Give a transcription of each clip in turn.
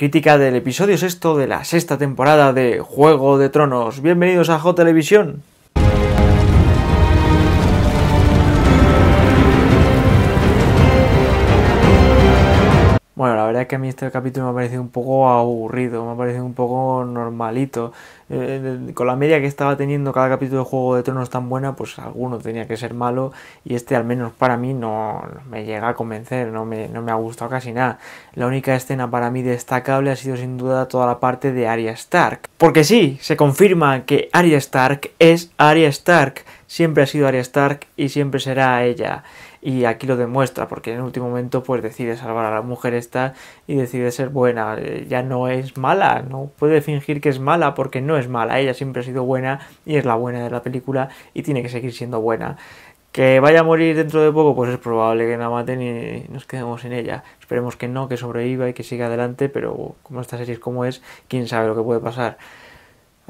crítica del episodio sexto de la sexta temporada de Juego de Tronos. Bienvenidos a J Televisión. Bueno, la verdad es que a mí este capítulo me ha parecido un poco aburrido, me ha parecido un poco normalito. Eh, eh, eh, con la media que estaba teniendo cada capítulo de Juego de Tronos tan buena, pues alguno tenía que ser malo y este al menos para mí no me llega a convencer, no me, no me ha gustado casi nada. La única escena para mí destacable ha sido sin duda toda la parte de Arya Stark. Porque sí, se confirma que Arya Stark es Arya Stark siempre ha sido Arya Stark y siempre será ella. Y aquí lo demuestra, porque en el último momento pues decide salvar a la mujer esta y decide ser buena. Ya no es mala, no puede fingir que es mala porque no es mala. Ella siempre ha sido buena y es la buena de la película y tiene que seguir siendo buena. Que vaya a morir dentro de poco, pues es probable que la maten y nos quedemos sin ella. Esperemos que no, que sobreviva y que siga adelante, pero como esta serie es como es, quién sabe lo que puede pasar.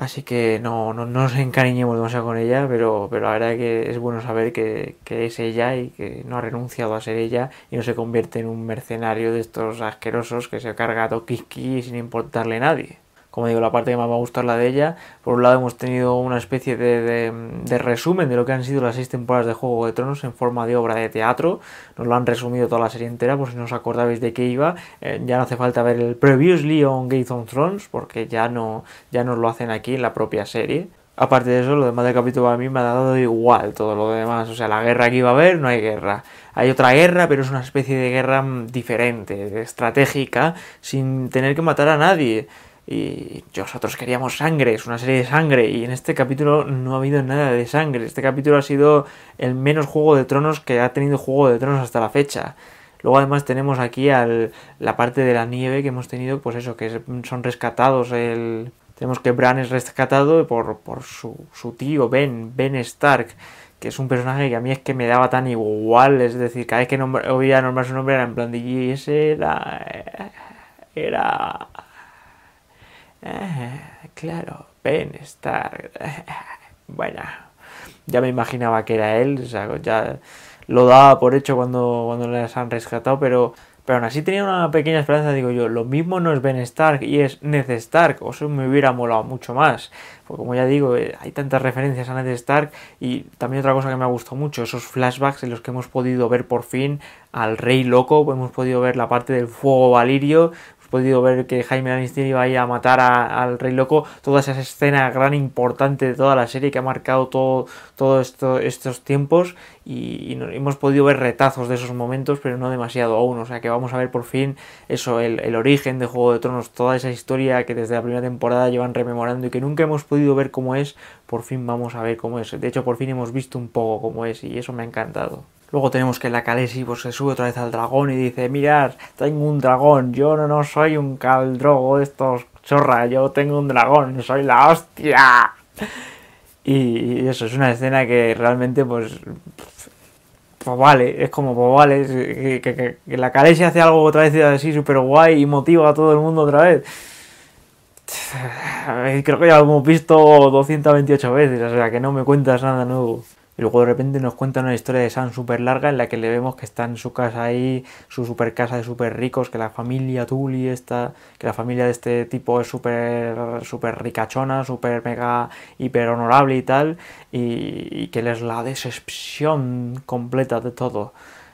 Así que no, no, no, nos encariñemos demasiado con ella, pero, pero la verdad es que es bueno saber que, que, es ella y que no ha renunciado a ser ella y no se convierte en un mercenario de estos asquerosos que se ha cargado Kiki sin importarle a nadie como digo, la parte que más me ha gustado es la de ella. Por un lado hemos tenido una especie de, resumen de lo que han sido las seis temporadas de Juego de Tronos en forma de obra de teatro. Nos lo han resumido toda la serie entera, por si no os acordabais de qué iba. Eh, ya no hace falta ver el Previously on Gates on Thrones, porque ya, no, ya nos lo hacen aquí en la propia serie. Aparte de eso, lo demás del capítulo a mí me ha dado igual todo lo demás. O sea, la guerra que iba a haber, no hay guerra. Hay otra guerra, pero es una especie de guerra mm, diferente, estratégica, sin tener que matar a nadie y nosotros queríamos sangre, es una serie de sangre, y en este capítulo no ha habido nada de sangre. Este capítulo ha sido el menos Juego de Tronos que ha tenido Juego de Tronos hasta la fecha. Luego además tenemos aquí al, la parte de la nieve que hemos tenido, pues eso, que son rescatados el... Tenemos que Bran es rescatado por, su, su tío Ben, Ben Stark, que es un personaje que a mí es que me daba tan igual, es decir, cada vez que oía nombrar su nombre era en plan de... Y ese era... Era Ah, claro, Ben Stark. Bueno, ya me imaginaba que era él, o sea, ya lo daba por hecho cuando, cuando las han rescatado, pero, pero aún así tenía una pequeña esperanza, digo yo, lo mismo no es Ben Stark y es Ned Stark, o eso me hubiera molado mucho más, porque como ya digo, eh, hay tantas referencias a Ned Stark y también otra cosa que me ha gustado mucho, esos flashbacks en los que hemos podido ver por fin al Rey Loco, hemos podido ver la parte del fuego valirio, podido ver que Jaime Lannister iba a ir a matar al Rey Loco, toda esa escena gran importante de toda la serie que ha marcado todos todo estos tiempos y, hemos podido ver retazos de esos momentos, pero no demasiado aún, o sea que vamos a ver por fin eso, el, el origen de Juego de Tronos, toda esa historia que desde la primera temporada llevan rememorando y que nunca hemos podido ver cómo es, por fin vamos a ver cómo es. De hecho, por fin hemos visto un poco cómo es y eso me ha encantado. Luego tenemos que la Khaleesi pues, se sube otra vez al dragón y dice, mirad, tengo un dragón, yo no, no soy un caldrogo de estos chorras! yo tengo un dragón, soy la hostia. Y, eso es una escena que realmente pues... Pues vale, es como, pues vale, que, la Khaleesi hace algo otra vez así súper guay y motiva a todo el mundo otra vez. Creo que ya lo hemos visto 228 veces, o sea que no me cuentas nada nuevo y luego de repente nos cuentan una historia de Sam super larga en la que le vemos que está en su casa ahí, su super casa de súper ricos, que la familia Tully está, que la familia de este tipo es súper super ricachona, super mega hiper honorable y tal, y, que él es la decepción completa de todo.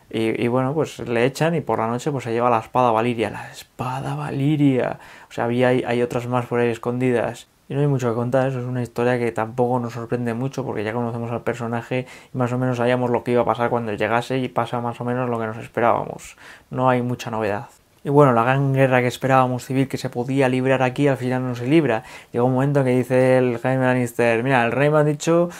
Y, bueno, pues le echan y por la noche pues se lleva la espada Valiria, la espada Valiria. O sea, había, hay otras más por ahí escondidas. Y no hay mucho que contar, eso es una historia que tampoco nos sorprende mucho porque ya conocemos al personaje y más o menos sabíamos lo que iba a pasar cuando llegase y pasa más o menos lo que nos esperábamos. No hay mucha novedad. Y bueno, la gran guerra que esperábamos civil que se podía librar aquí al final no se libra. Llegó un momento que dice el Jaime Lannister, mira, el rey me ha dicho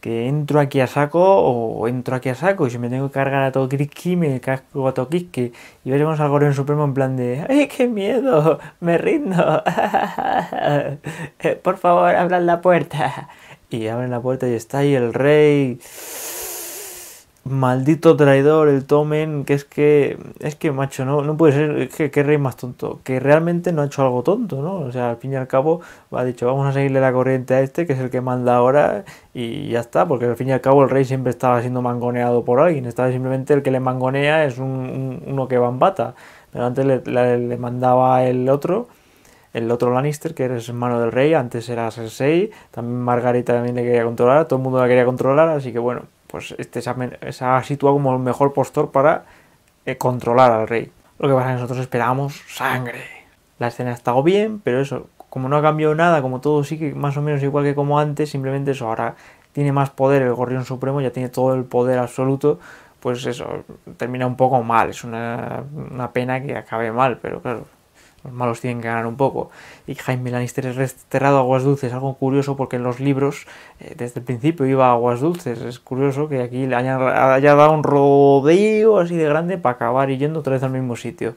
que entro aquí a saco o entro aquí a saco y si me tengo que cargar a todo me casco a todo y veremos al Gorrión Supremo en plan de ¡ay, qué miedo! ¡me rindo! Eh, ¡por favor, abran la puerta! y abren la puerta y está ahí el rey Maldito traidor, el Tomen, que es que, es que macho, no, no puede ser, que, rey más tonto, que realmente no ha hecho algo tonto, ¿no? O sea, al fin y al cabo ha dicho, vamos a seguirle la corriente a este, que es el que manda ahora, y ya está, porque al fin y al cabo el rey siempre estaba siendo mangoneado por alguien, estaba simplemente el que le mangonea es uno que va en bata, pero antes le, mandaba el otro, el otro Lannister, que eres hermano del rey, antes era Cersei, también Margarita también le quería controlar, todo el mundo la quería controlar, así que bueno pues este se ha, situado como el mejor postor para eh, controlar al rey. Lo que pasa es que nosotros esperábamos sangre. La escena ha estado bien, pero eso, como no ha cambiado nada, como todo sigue más o menos igual que como antes, simplemente eso, ahora tiene más poder el gorrión supremo, ya tiene todo el poder absoluto, pues eso, termina un poco mal. Es una, una pena que acabe mal, pero claro, los malos tienen que ganar un poco. Y Jaime Lannister es a aguas dulces, algo curioso porque en los libros eh, desde el principio iba a aguas dulces. Es curioso que aquí le hayan, haya dado un rodeo así de grande para acabar yendo otra vez al mismo sitio.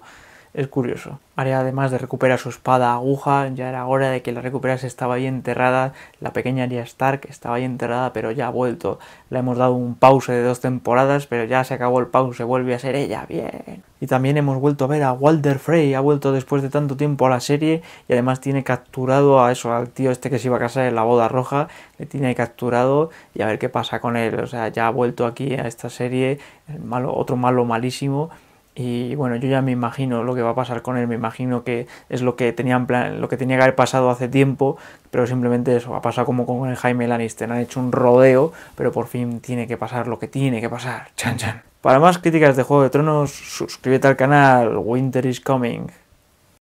Es curioso. Arya, además de recuperar su espada aguja, ya era hora de que la recuperase, estaba ahí enterrada. La pequeña Arya Stark estaba ahí enterrada, pero ya ha vuelto. Le hemos dado un pause de dos temporadas, pero ya se acabó el pause, vuelve a ser ella, bien. Y también hemos vuelto a ver a Walter Frey, ha vuelto después de tanto tiempo a la serie y además tiene capturado a eso, al tío este que se iba a casar en la boda roja, le tiene capturado y a ver qué pasa con él. O sea, ya ha vuelto aquí a esta serie, el malo, otro malo malísimo y bueno, yo ya me imagino lo que va a pasar con él, me imagino que es lo que tenían plan, lo que tenía que haber pasado hace tiempo, pero simplemente eso, ha pasado como con Jaime Lannister, han hecho un rodeo, pero por fin tiene que pasar lo que tiene que pasar. Chan chan. Para más críticas de Juego de Tronos, suscríbete al canal Winter is Coming.